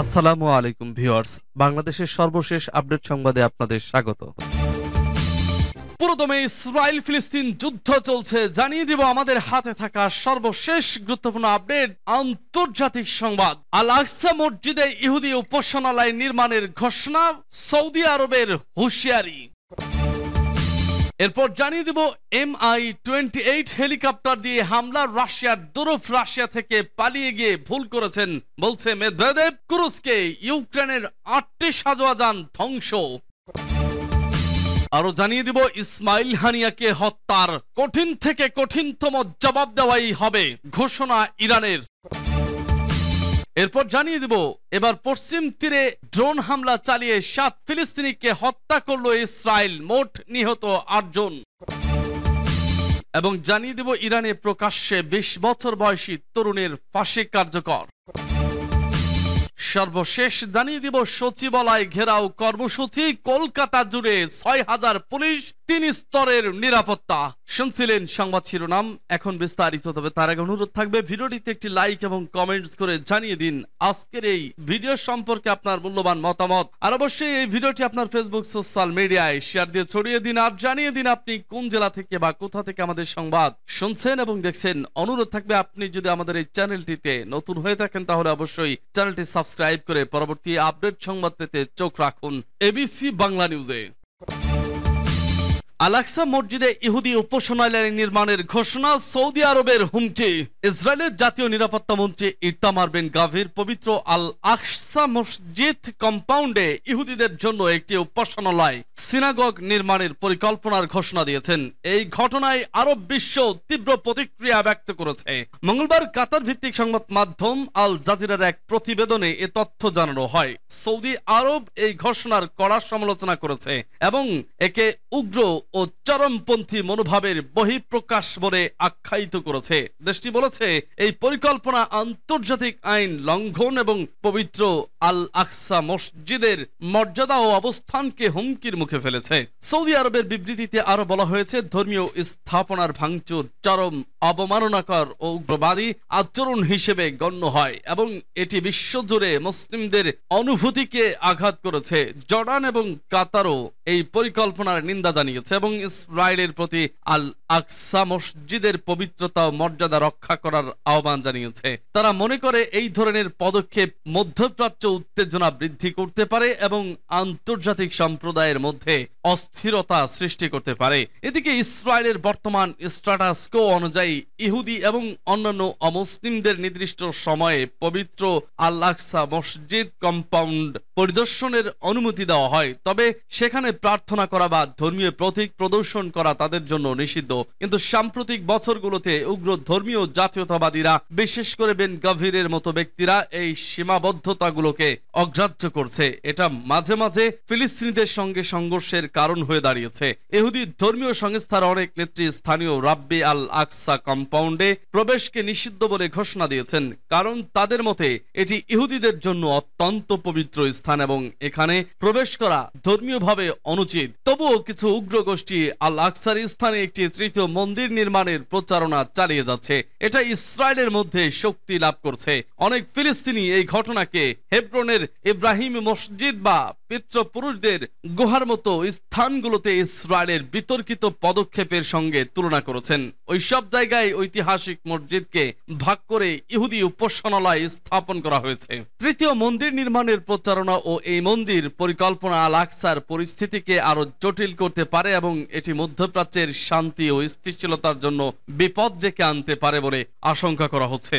আসসালামু আলাইকুম ভিউয়ার্স বাংলাদেশের সর্বশেষ আপডেট সংবাদে আপনাদের স্বাগত পুরোদমে ইসরায়েল ফিলিস্তিন যুদ্ধ চলছে জানিয়ে দিব আমাদের হাতে থাকা সর্বশেষ গুরুত্বপূর্ণ আপডেট আন্তর্জাতিক সংবাদ আল আকসা মসজিদে ইহুদি উপাসনালয় নির্মাণের ঘোষণা সৌদি আরবের হুঁশিয়ারি এরপর জানিয়ে দিব এম আই হেলিকপ্টার দিয়ে হামলা রাশিয়ার দরফ রাশিয়া থেকে পালিয়ে গিয়ে ভুল করেছেন বলছে মেদভেদেব কুরুসকে ইউক্রেনের আটটি সাজোয়া যান ধ্বংস আরো জানিয়ে দিব ইসমাইল হানিয়াকে হত্যার কঠিন থেকে কঠিনতম জবাব দেওয়াই হবে ঘোষণা ইরানের এরপর জানিয়ে দিব এবার পশ্চিম তীরে ড্রোন হামলা চালিয়ে সাত ফিলিস্তিনিকে হত্যা করল ইসরায়েল মোট নিহত আটজন এবং জানিয়ে দিব ইরানে প্রকাশ্যে বিশ বছর বয়সী তরুণের ফাঁসি কার্যকর সর্বশেষ জানিয়ে দিব সচিবালয় ঘেরাও কর্মসূচি কলকাতা জুড়ে ছয় হাজার পুলিশ তিন স্তরের নিরাপত্তা শুনছিলেন সংবাদ শিরোনাম এখন বিস্তারিত তবে তার আগে অনুরোধ থাকবে ভিডিওটিতে একটি লাইক এবং কমেন্টস করে জানিয়ে দিন আজকের এই ভিডিও সম্পর্কে আপনার মূল্যবান মতামত আর অবশ্যই এই ভিডিওটি আপনার ফেসবুক সোশ্যাল মিডিয়ায় শেয়ার দিয়ে ছড়িয়ে দিন আর জানিয়ে দিন আপনি কোন জেলা থেকে বা কোথা থেকে আমাদের সংবাদ শুনছেন এবং দেখছেন অনুরোধ থাকবে আপনি যদি আমাদের এই চ্যানেলটিতে নতুন হয়ে থাকেন তাহলে অবশ্যই চ্যানেলটি সাবস্ক্রাইব করে পরবর্তী আপডেট সংবাদ পেতে চোখ রাখুন এবিসি বাংলা নিউজে আলাকসা মসজিদে ইহুদি উপাসনালয় নির্মাণের ঘোষণা সৌদি আরবের হুমকি ইসরায়েলের জাতীয় নিরাপত্তা মন্ত্রী ইতামার বিন গাভির পবিত্র আল আকসা মসজিদ কম্পাউন্ডে ইহুদিদের জন্য একটি উপাসনালয় সিনাগগ নির্মাণের পরিকল্পনার ঘোষণা দিয়েছেন এই ঘটনায় আরব বিশ্ব তীব্র প্রতিক্রিয়া ব্যক্ত করেছে মঙ্গলবার কাতার ভিত্তিক সংবাদ মাধ্যম আল জাজিরার এক প্রতিবেদনে এ তথ্য জানানো হয় সৌদি আরব এই ঘোষণার কড়া সমালোচনা করেছে এবং একে উগ্র ও চরমপন্থী মনোভাবের বহিঃপ্রকাশ বলে আখ্যায়িত করেছে দেশটি বলেছে এই পরিকল্পনা আন্তর্জাতিক আইন লঙ্ঘন এবং পবিত্র আল আকসা মসজিদের মর্যাদা ও অবস্থানকে হুমকির মুখে ফেলেছে সৌদি আরবের বিবৃতিতে আরো বলা হয়েছে ধর্মীয় স্থাপনার ভাঙচুর চরম অবমাননাকর ও উগ্রবাদী আচরণ হিসেবে গণ্য হয় এবং এটি বিশ্বজুড়ে মুসলিমদের অনুভূতিকে আঘাত করেছে জর্ডান এবং কাতারও এই পরিকল্পনার নিন্দা জানিয়েছে এবং ইসরায়েলের প্রতি আল আকসা মসজিদের পবিত্রতা ও মর্যাদা রক্ষা করার আহ্বান জানিয়েছে তারা মনে করে এই ধরনের পদক্ষেপ মধ্যপ্রাচ্য উত্তেজনা বৃদ্ধি করতে পারে এবং আন্তর্জাতিক সম্প্রদায়ের মধ্যে অস্থিরতা সৃষ্টি করতে পারে এদিকে ইসরায়েলের বর্তমান স্ট্যাটাসকো অনুযায়ী ইহুদি এবং অন্যান্য অমুসলিমদের নির্দিষ্ট সময়ে পবিত্র আল আকসা মসজিদ কম্পাউন্ড পরিদর্শনের অনুমতি দেওয়া হয় তবে সেখানে প্রার্থনা করা বা ধর্মীয় প্রতীক প্রদর্শন করা তাদের জন্য নিষিদ্ধ কিন্তু সাম্প্রতিক বছরগুলোতে উগ্র ধর্মীয় জাতীয়তাবাদীরা বিশেষ করে বেন গভীরের মতো ব্যক্তিরা এই সীমাবদ্ধতাগুলোকে অগ্রাহ্য করছে এটা মাঝে মাঝে ফিলিস্তিনিদের সঙ্গে সংঘর্ষের কারণ হয়ে দাঁড়িয়েছে এহুদি ধর্মীয় সংস্থার অনেক নেত্রী স্থানীয় রাব্বি আল আকসা কম্পাউন্ডে প্রবেশকে নিষিদ্ধ বলে ঘোষণা দিয়েছেন কারণ তাদের মতে এটি ইহুদিদের জন্য অত্যন্ত পবিত্র স্থান এবং এখানে প্রবেশ করা ধর্মীয়ভাবে অনুচিত তবুও কিছু উগ্র গোষ্ঠী আল আকসার স্থানে একটি তৃতীয় মন্দির নির্মাণের প্রচারণা চালিয়ে যাচ্ছে এটা ইসরায়েলের মধ্যে শক্তি লাভ করছে অনেক ফিলিস্তিনি এই ঘটনাকে হেব্রনের ইব্রাহিম মসজিদ বা পিতৃপুরুষদের গুহার মতো স্থানগুলোতে ইসরায়েলের বিতর্কিত পদক্ষেপের সঙ্গে তুলনা করেছেন ওই সব জায়গায় ঐতিহাসিক মসজিদকে ভাগ করে ইহুদি উপাসনালয় স্থাপন করা হয়েছে তৃতীয় মন্দির নির্মাণের প্রচারণা ও এই মন্দির পরিকল্পনা আল আকসার পরিস্থিতিকে আরো জটিল করতে পারে এবং এটি মধ্যপ্রাচ্যের শান্তি ও স্থিতিশীলতার জন্য বিপদ ডেকে আনতে পারে বলে আশঙ্কা করা হচ্ছে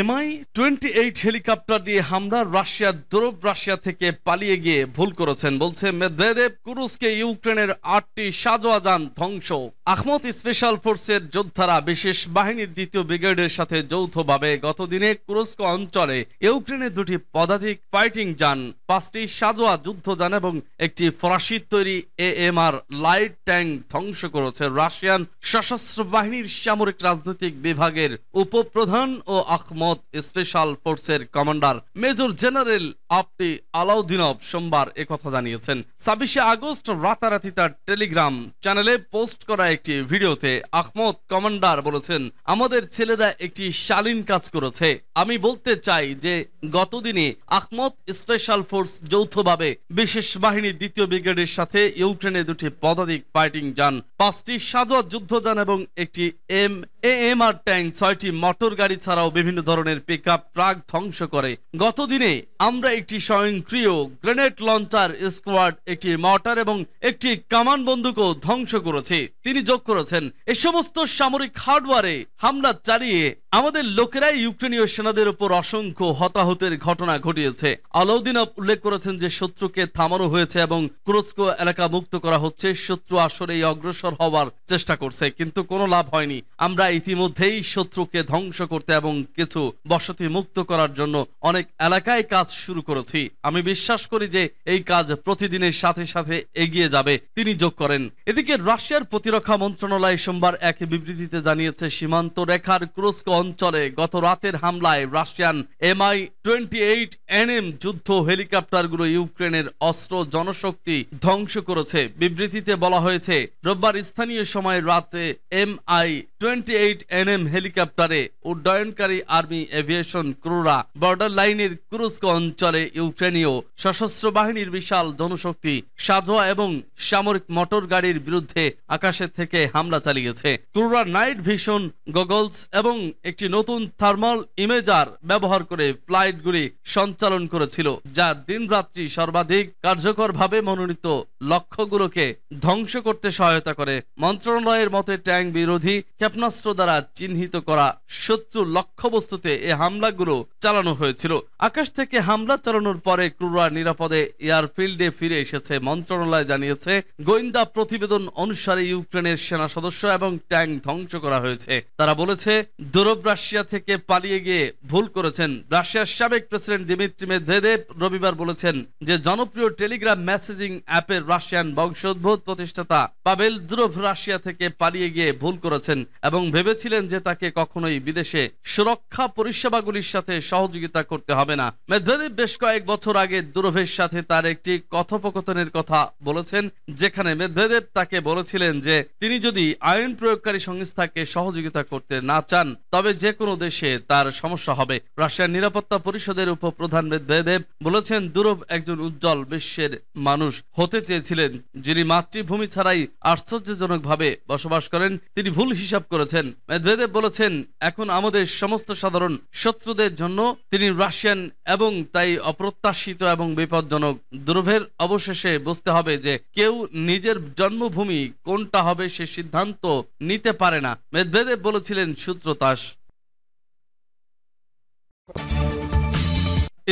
এমআই টোয়েন্টি এইট হেলিকপ্টার দিয়ে হামলা রাশিয়ার দ্রব রাশিয়া থেকে পালিয়ে গিয়ে ভুল করেছেন বলছে মেদভেদেব কুরুসকে ইউক্রেনের আটটি সাজোয়াজান ধ্বংস আহমদ স্পেশাল ফোর্সের যোদ্ধারা বিশেষ বাহিনীর দ্বিতীয় ব্রিগেডের সাথে যৌথভাবে গতদিনে কুরস্ক অঞ্চলে ইউক্রেনের দুটি পদাধিক ফাইটিং যান পাঁচটি সাজোয়া যুদ্ধযান এবং একটি ফরাসি তৈরি এএমআর লাইট ট্যাঙ্ক ধ্বংস করেছে রাশিয়ান সশস্ত্র বাহিনীর সামরিক রাজনৈতিক বিভাগের উপপ্রধান ও আহমদ হিকমত স্পেশাল ফোর্সের কমান্ডার মেজর জেনারেল আপনি আলাউদ্দিনব সোমবার একথা জানিয়েছেন ছাব্বিশে আগস্ট রাতারাতি তার টেলিগ্রাম চ্যানেলে পোস্ট করা একটি ভিডিওতে আহমদ কমান্ডার বলেছেন আমাদের ছেলেরা একটি শালীন কাজ করেছে আমি বলতে চাই যে গতদিনে আহমদ স্পেশাল ফোর্স যৌথভাবে বিশেষ বাহিনী দ্বিতীয় ব্রিগেডের সাথে ইউক্রেনে দুটি পদাতিক ফাইটিং যান পাঁচটি সাজোয়া যুদ্ধযান এবং একটি এম এএমআর ট্যাঙ্ক ছয়টি মোটর গাড়ি ছাড়াও বিভিন্ন ধরনের পিক ট্রাক ধ্বংস করে গতদিনে আমরা একটি স্বয়ংক্রিয় গ্রেনেড লঞ্চার স্কোয়াড একটি মর্টার এবং একটি কামান বন্দুকও ধ্বংস করেছে তিনি যোগ করেছেন এ সমস্ত সামরিক হার্ডওয়ারে হামলা চালিয়ে আমাদের লোকেরাই ইউক্রেনীয় সেনাদের উপর অসংখ্য হতাহতের ঘটনা ঘটিয়েছে আলাউদ্দিন উল্লেখ করেছেন যে শত্রুকে থামানো হয়েছে এবং কুরস্কো এলাকা মুক্ত করা হচ্ছে শত্রু আসলে অগ্রসর হওয়ার চেষ্টা করছে কিন্তু কোনো লাভ হয়নি আমরা ইতিমধ্যেই শত্রুকে ধ্বংস করতে এবং কিছু বসতি মুক্ত করার জন্য অনেক এলাকায় কাজ শুরু করেছি আমি বিশ্বাস করি যে এই কাজ প্রতিদিনের সাথে সাথে এগিয়ে যাবে তিনি যোগ করেন এদিকে রাশিয়ার প্রতিরক্ষা মন্ত্রণালয় সোমবার এক বিবৃতিতে জানিয়েছে সীমান্ত রেখার ক্রুস্ক অঞ্চলে গত রাতের হামলায় Russian Mi twenty eight NM যুদ্ধ হেলিকপ্টারগুলো ইউক্রেনের অস্ত্র জনশক্তি ধ্বংস করেছে বিবৃতিতে বলা হয়েছে রোববার স্থানীয় সময় রাতে Mi twenty eight N M হেলিকপ্টারে উড্ডয়নকারী আর্মি এভিয়েশন ক্রুরা বর্ডার লাইনের ক্রুস্ক অঞ্চলে ইউক্রেনীয় সশস্ত্র বাহিনীর বিশাল জনশক্তি সাজোয়া এবং সামরিক মোটর গাড়ির বিরুদ্ধে আকাশের থেকে হামলা চালিয়েছে ক্রুরা নাইট ভিশন গগলস এবং একটি নতুন থার্মাল ইমেজার ব্যবহার করে ফ্লাইটগুলি সঞ্চালন করেছিল যা দিনরাত্রি সর্বাধিক কার্যকরভাবে মনোনীত লক্ষ্যগুলোকে ধ্বংস করতে সহায়তা করে মন্ত্রণালয়ের মতে ট্যাঙ্ক বিরোধী ক্ষেপণাস্ত্র অস্ত্র দ্বারা চিহ্নিত করা শত্রু লক্ষ্যবস্তুতে এ হামলাগুলো চালানো হয়েছিল আকাশ থেকে হামলা চালানোর পরে ক্রুরা নিরাপদে এয়ারফিল্ডে ফিরে এসেছে মন্ত্রণালয় জানিয়েছে গোয়েন্দা প্রতিবেদন অনুসারে ইউক্রেনের সেনা সদস্য এবং ট্যাং ধ্বংস করা হয়েছে তারা বলেছে দৌরব রাশিয়া থেকে পালিয়ে গিয়ে ভুল করেছেন রাশিয়ার সাবেক প্রেসিডেন্ট দিমিত্রি মেদভেদেব রবিবার বলেছেন যে জনপ্রিয় টেলিগ্রাম মেসেজিং অ্যাপের রাশিয়ান বংশোদ্ভূত প্রতিষ্ঠাতা পাবেল দুরভ রাশিয়া থেকে পালিয়ে গিয়ে ভুল করেছেন এবং ভেবেছিলেন যে তাকে কখনোই বিদেশে সুরক্ষা পরিষেবাগুলির সাথে সহযোগিতা করতে হবে না মেদভেদেব বেশ কয়েক বছর আগে দুরভের সাথে তার একটি কথোপকথনের কথা বলেছেন যেখানে মেদভেদেব তাকে বলেছিলেন যে তিনি যদি আইন প্রয়োগকারী সংস্থাকে সহযোগিতা করতে না চান তবে যে কোনো দেশে তার সমস্যা হবে রাশিয়ার নিরাপত্তা পরিষদের উপপ্রধান মেদভেদেব বলেছেন দুরভ একজন উজ্জ্বল বিশ্বের মানুষ হতে চেয়েছিলেন যিনি মাতৃভূমি ছাড়াই আশ্চর্যজনকভাবে বসবাস করেন তিনি ভুল হিসাব করেছেন বলেছেন মেদভেদেব বলেছেন এখন আমাদের সমস্ত সাধারণ শত্রুদের জন্য তিনি রাশিয়ান এবং তাই অপ্রত্যাশিত এবং বিপজ্জনক দ্রুভের অবশেষে বুঝতে হবে যে কেউ নিজের জন্মভূমি কোনটা হবে সে সিদ্ধান্ত নিতে পারে না মেদভেদেব বলেছিলেন সূত্রতাস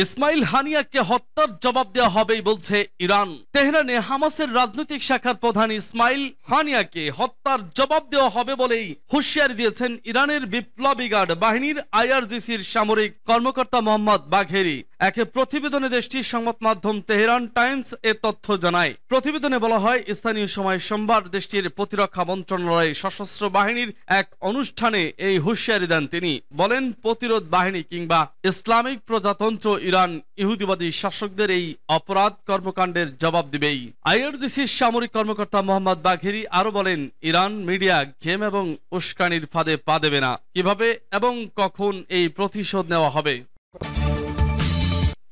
ইসমাইল হানিয়াকে হত্যার জবাব দেওয়া হবেই বলছে ইরান তেহরানে হামাসের রাজনৈতিক শাখার প্রধান ইসমাইল হানিয়াকে হত্যার জবাব দেওয়া হবে বলেই হুঁশিয়ারি দিয়েছেন ইরানের বিপ্লবী গার্ড বাহিনীর আইআরজিসির সামরিক কর্মকর্তা মোহাম্মদ বাঘেরি একে প্রতিবেদনে দেশটির সংবাদ মাধ্যম তেহরান টাইমস এ তথ্য জানায় প্রতিবেদনে বলা হয় স্থানীয় সময় সোমবার দেশটির প্রতিরক্ষা মন্ত্রণালয়ে সশস্ত্র বাহিনীর এক অনুষ্ঠানে এই হুঁশিয়ারি দেন তিনি বলেন প্রতিরোধ বাহিনী কিংবা ইসলামিক প্রজাতন্ত্র ইরান ইহুদিবাদী শাসকদের এই অপরাধ কর্মকাণ্ডের জবাব দিবেই আইআরজিসির সামরিক কর্মকর্তা মোহাম্মদ বাঘেরি আরও বলেন ইরান মিডিয়া ঘেম এবং উস্কানির ফাঁদে পা দেবে না কিভাবে এবং কখন এই প্রতিশোধ নেওয়া হবে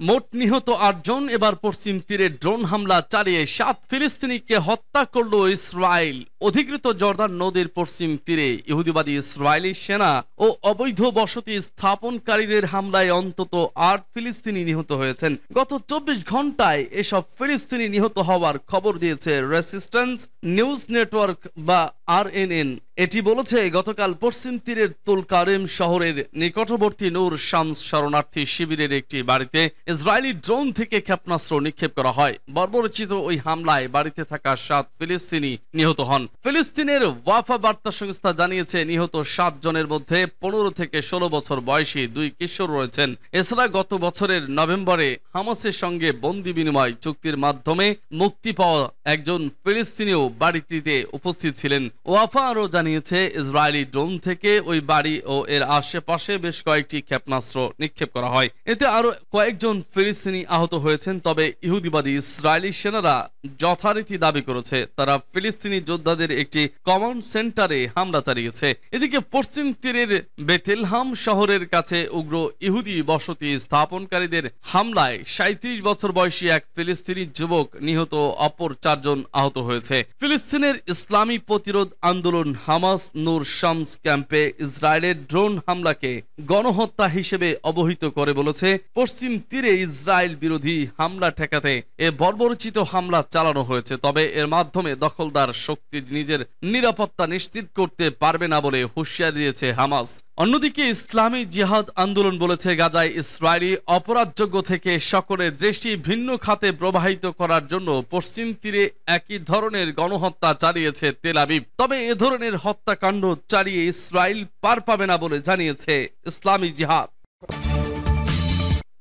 মোট নিহত আটজন এবার পশ্চিম তীরে ড্রোন হামলা চালিয়ে সাত ফিলিস্তিনিকে হত্যা করল ইসরায়েল অধিকৃত জর্দান নদীর পশ্চিম তীরে ইহুদিবাদী ইসরায়েলি সেনা ও অবৈধ বসতি স্থাপনকারীদের হামলায় অন্তত আট ফিলিস্তিনি নিহত হয়েছেন গত চব্বিশ ঘন্টায় এসব ফিলিস্তিনি নিহত হওয়ার খবর দিয়েছে রেসিস্ট্যান্স নিউজ নেটওয়ার্ক বা আরএনএন এটি বলেছে গতকাল পশ্চিম তীরের তুলকারেম শহরের নিকটবর্তী নূর শামস শরণার্থী শিবিরের একটি বাড়িতে ইসরায়েলি ড্রোন থেকে ক্ষেপণাস্ত্র নিক্ষেপ করা হয় বর্বরচিত ওই হামলায় বাড়িতে থাকা সাত ফিলিস্তিনি নিহত হন ফিলিস্তিনের ওয়াফা বার্তা সংস্থা জানিয়েছে নিহত সাত জনের মধ্যে পনেরো থেকে ষোলো বছর বয়সী দুই কিশোর রয়েছেন এছাড়া গত বছরের নভেম্বরে হামাসের সঙ্গে বন্দি বিনিময় চুক্তির মাধ্যমে মুক্তি পাওয়া একজন ফিলিস্তিনিও বাড়িটিতে উপস্থিত ছিলেন ওয়াফা আরও জানিয়েছে ইসরায়েলি ড্রোন থেকে ওই বাড়ি ও এর আশেপাশে বেশ কয়েকটি ক্ষেপণাস্ত্র নিক্ষেপ করা হয় এতে আরও কয়েকজন ফিলিস্তিনি আহত হয়েছেন তবে ইহুদিবাদী ইসরায়েলি সেনারা যথারীতি দাবি করেছে তারা ফিলিস্তিনি যোদ্ধাদের একটি কমান্ড সেন্টারে হামলা চালিয়েছে এদিকে পশ্চিম তীরের বেতেলহাম শহরের কাছে উগ্র ইহুদি বসতি স্থাপনকারীদের হামলায় সাঁত্রিশ বছর বয়সী এক ফিলিস্তিনি যুবক নিহত অপর চারজন আহত হয়েছে ফিলিস্তিনের ইসলামী প্রতিরোধ আন্দোলন হামাস নূর শামস ক্যাম্পে ইসরায়েলের ড্রোন হামলাকে গণহত্যা হিসেবে অবহিত করে বলেছে পশ্চিম তীরে ইসরায়েল বিরোধী হামলা ঠেকাতে এ বর্বরচিত হামলা চালানো হয়েছে তবে এর মাধ্যমে দখলদার শক্তি নিজের নিরাপত্তা নিশ্চিত করতে পারবে না বলে হুঁশিয়ার দিয়েছে হামাস অন্যদিকে ইসলামী জিহাদ আন্দোলন বলেছে গাজায় ইসরায়েলি অপরাধযোগ্য থেকে সকলের দৃষ্টি ভিন্ন খাতে প্রবাহিত করার জন্য পশ্চিম তীরে একই ধরনের গণহত্যা চালিয়েছে তেলাবিব তবে এ ধরনের হত্যাকাণ্ড চালিয়ে ইসরায়েল পার পাবে না বলে জানিয়েছে ইসলামী জিহাদ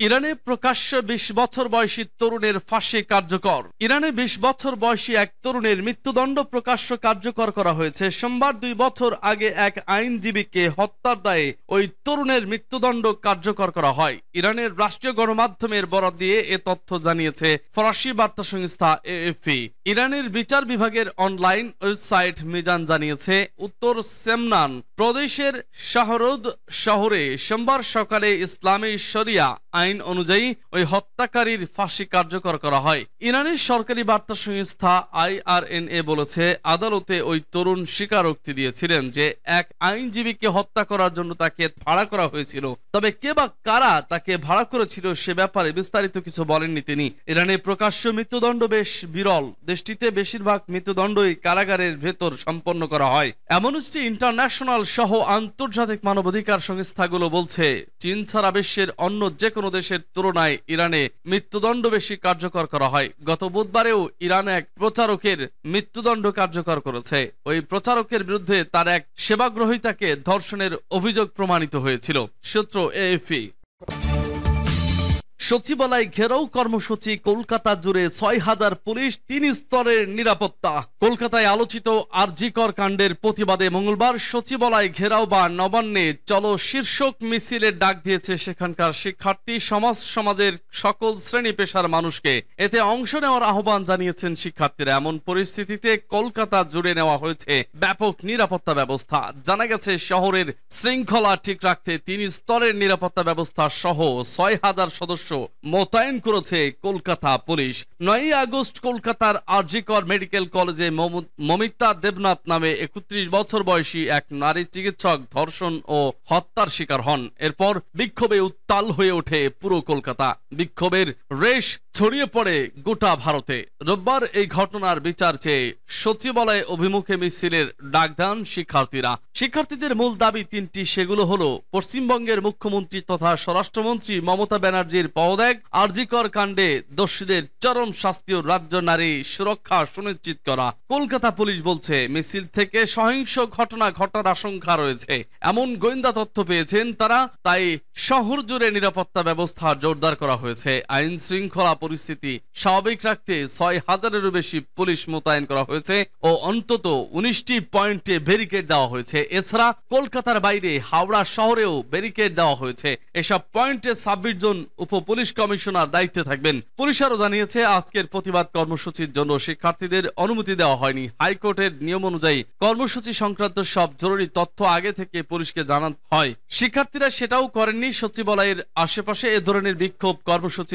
ইরানে প্রকাশ্য বিশ বছর বয়সী তরুণের ফাঁসি কার্যকর ইরানে বিশ বছর বয়সী এক তরুণের মৃত্যুদণ্ড প্রকাশ্য কার্যকর করা হয়েছে সোমবার দুই বছর আগে এক আইনজীবীকে হত্যার দায়ে ওই তরুণের মৃত্যুদণ্ড কার্যকর করা হয় ইরানের রাষ্ট্রীয় গণমাধ্যমের বরাদ দিয়ে এ তথ্য জানিয়েছে ফরাসি বার্তা সংস্থা এএফি ইরানের বিচার বিভাগের অনলাইন ওয়েবসাইট মিজান জানিয়েছে উত্তর সেমনান প্রদেশের শাহরুদ শহরে সোমবার সকালে ইসলামী শরিয়া আইন আইন অনুযায়ী ওই হত্যাকারীর ফাঁসি কার্যকর করা হয় ইরানের সরকারি বার্তা সংস্থা আইআরএনএ বলেছে আদালতে ওই তরুণ স্বীকারোক্তি দিয়েছিলেন যে এক আইনজীবীকে হত্যা করার জন্য তাকে ভাড়া করা হয়েছিল তবে কে বা কারা তাকে ভাড়া করেছিল সে ব্যাপারে বিস্তারিত কিছু বলেননি তিনি ইরানে প্রকাশ্য মৃত্যুদণ্ড বেশ বিরল দেশটিতে বেশিরভাগ মৃত্যুদণ্ডই কারাগারের ভেতর সম্পন্ন করা হয় অ্যামনেস্টি ইন্টারন্যাশনাল সহ আন্তর্জাতিক মানবাধিকার সংস্থাগুলো বলছে চীন ছাড়া বিশ্বের অন্য যে কোনো দেশ দেশের তুলনায় ইরানে মৃত্যুদণ্ড বেশি কার্যকর করা হয় গত বুধবারেও ইরান এক প্রচারকের মৃত্যুদণ্ড কার্যকর করেছে ওই প্রচারকের বিরুদ্ধে তার এক সেবাগ্রহিতাকে ধর্ষণের অভিযোগ প্রমাণিত হয়েছিল সূত্র এএফি সচিবালয় ঘেরাও কর্মসূচি কলকাতা জুড়ে ছয় হাজার পুলিশ তিন স্তরের নিরাপত্তা কলকাতায় আলোচিত আরজিকর কাণ্ডের প্রতিবাদে মঙ্গলবার সচিবালয় ঘেরাও বা নবান্নে চলো শীর্ষক মিছিলের ডাক দিয়েছে সেখানকার শিক্ষার্থী সমাজ সমাজের সকল শ্রেণী পেশার মানুষকে এতে অংশ নেওয়ার আহ্বান জানিয়েছেন শিক্ষার্থীরা এমন পরিস্থিতিতে কলকাতা জুড়ে নেওয়া হয়েছে ব্যাপক নিরাপত্তা ব্যবস্থা জানা গেছে শহরের শৃঙ্খলা ঠিক রাখতে তিন স্তরের নিরাপত্তা ব্যবস্থা সহ ছয় হাজার সদস্য মোতায়েন করেছে কলকাতা পুলিশ নয় আগস্ট কলকাতার আরজিকর মেডিকেল কলেজে মমিতা দেবনাথ নামে একত্রিশ বছর বয়সী এক নারী চিকিৎসক ধর্ষণ ও হত্যার শিকার হন এরপর বিক্ষোভে উত্তাল হয়ে ওঠে পুরো কলকাতা বিক্ষোভের রেশ ছড়িয়ে পড়ে গোটা ভারতে রোববার এই ঘটনার বিচার চেয়ে সচিবালয় অভিমুখে মিছিলের ডাক দেন শিক্ষার্থীরা শিক্ষার্থীদের মূল দাবি তিনটি সেগুলো হলো পশ্চিমবঙ্গের মুখ্যমন্ত্রী তথা স্বরাষ্ট্রমন্ত্রী মমতা ব্যানার্জির পদত্যাগ আরজিকর কাণ্ডে দোষীদের চরম শাস্তি ও রাজ্য নারী সুরক্ষা সুনিশ্চিত করা কলকাতা পুলিশ বলছে মিছিল থেকে সহিংস ঘটনা ঘটার আশঙ্কা রয়েছে এমন গোয়েন্দা তথ্য পেয়েছেন তারা তাই শহর জুড়ে নিরাপত্তা ব্যবস্থা জোরদার করা হয়েছে আইন শৃঙ্খলা পরিস্থিতি স্বাভাবিক রাখতে ছয় হাজারেরও বেশি পুলিশ মোতায়েন করা হয়েছে ও অন্তত উনিশটি পয়েন্টে ব্যারিকেড দেওয়া হয়েছে এছাড়া কলকাতার বাইরে হাওড়া শহরেও ব্যারিকেড দেওয়া হয়েছে এসব পয়েন্টে ছাব্বিশ জন উপ পুলিশ কমিশনার দায়িত্বে থাকবেন পুলিশ আরও জানিয়েছে আজকের প্রতিবাদ কর্মসূচির জন্য শিক্ষার্থীদের অনুমতি দেওয়া হয়নি হাইকোর্টের নিয়ম অনুযায়ী কর্মসূচি সংক্রান্ত সব জরুরি তথ্য আগে থেকে পুলিশকে জানান হয় শিক্ষার্থীরা সেটাও করেননি সচিবালয়ের আশেপাশে এ ধরনের বিক্ষোভ কর্মসূচি